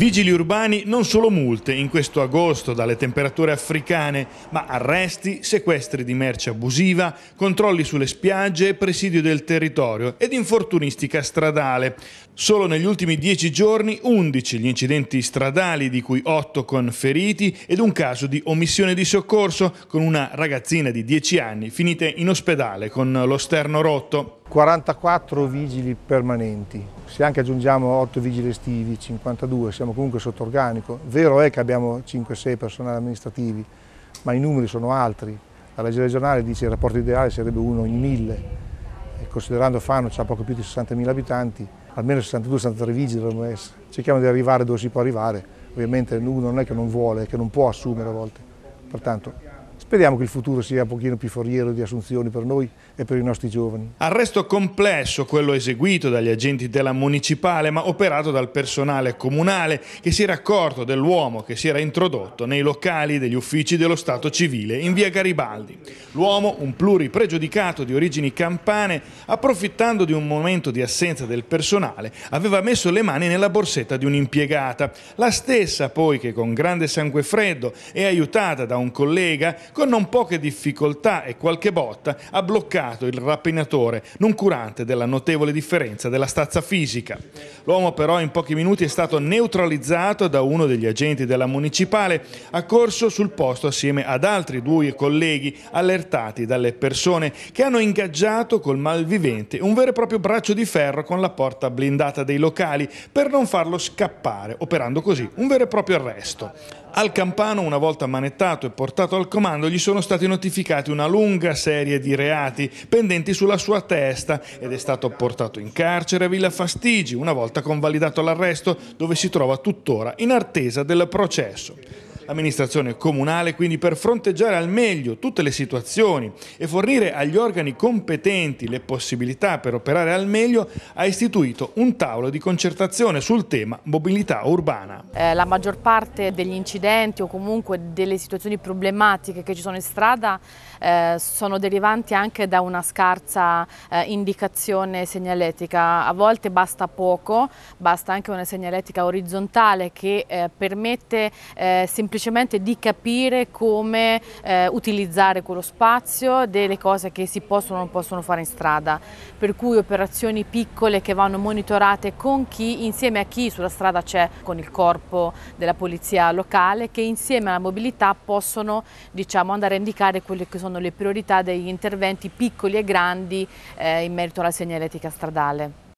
Vigili urbani non solo multe in questo agosto dalle temperature africane, ma arresti, sequestri di merce abusiva, controlli sulle spiagge, presidio del territorio ed infortunistica stradale. Solo negli ultimi dieci giorni 11 gli incidenti stradali, di cui 8 con feriti ed un caso di omissione di soccorso con una ragazzina di 10 anni finita in ospedale con lo sterno rotto. 44 vigili permanenti, se anche aggiungiamo 8 vigili estivi, 52, siamo comunque sotto organico. Vero è che abbiamo 5-6 personali amministrativi, ma i numeri sono altri. La legge regionale dice che il rapporto ideale sarebbe uno in mille, e considerando Fano c'ha poco più di 60.000 abitanti, almeno 62-63 vigili dovremmo essere. Cerchiamo di arrivare dove si può arrivare, ovviamente uno non è che non vuole, è che non può assumere a volte. Pertanto Speriamo che il futuro sia un pochino più foriero di assunzioni per noi e per i nostri giovani. Arresto complesso quello eseguito dagli agenti della municipale ma operato dal personale comunale che si era accorto dell'uomo che si era introdotto nei locali degli uffici dello Stato civile in via Garibaldi. L'uomo, un pluripregiudicato di origini campane, approfittando di un momento di assenza del personale, aveva messo le mani nella borsetta di un'impiegata, la stessa poi che con grande sangue freddo e aiutata da un collega con non poche difficoltà e qualche botta ha bloccato il rapinatore, non curante della notevole differenza della stazza fisica. L'uomo però in pochi minuti è stato neutralizzato da uno degli agenti della municipale, accorso sul posto assieme ad altri due colleghi allertati dalle persone che hanno ingaggiato col malvivente un vero e proprio braccio di ferro con la porta blindata dei locali per non farlo scappare, operando così un vero e proprio arresto. Al Campano, una volta manettato e portato al comando, gli sono stati notificati una lunga serie di reati pendenti sulla sua testa ed è stato portato in carcere a Villa Fastigi, una volta convalidato l'arresto, dove si trova tuttora in attesa del processo amministrazione comunale, quindi per fronteggiare al meglio tutte le situazioni e fornire agli organi competenti le possibilità per operare al meglio, ha istituito un tavolo di concertazione sul tema mobilità urbana. Eh, la maggior parte degli incidenti o comunque delle situazioni problematiche che ci sono in strada eh, sono derivanti anche da una scarsa eh, indicazione segnaletica. A volte basta poco, basta anche una segnaletica orizzontale che eh, permette eh, semplicemente semplicemente di capire come eh, utilizzare quello spazio, delle cose che si possono o non possono fare in strada, per cui operazioni piccole che vanno monitorate con chi, insieme a chi sulla strada c'è, con il corpo della polizia locale, che insieme alla mobilità possono diciamo, andare a indicare quelle che sono le priorità degli interventi piccoli e grandi eh, in merito alla segnaletica stradale.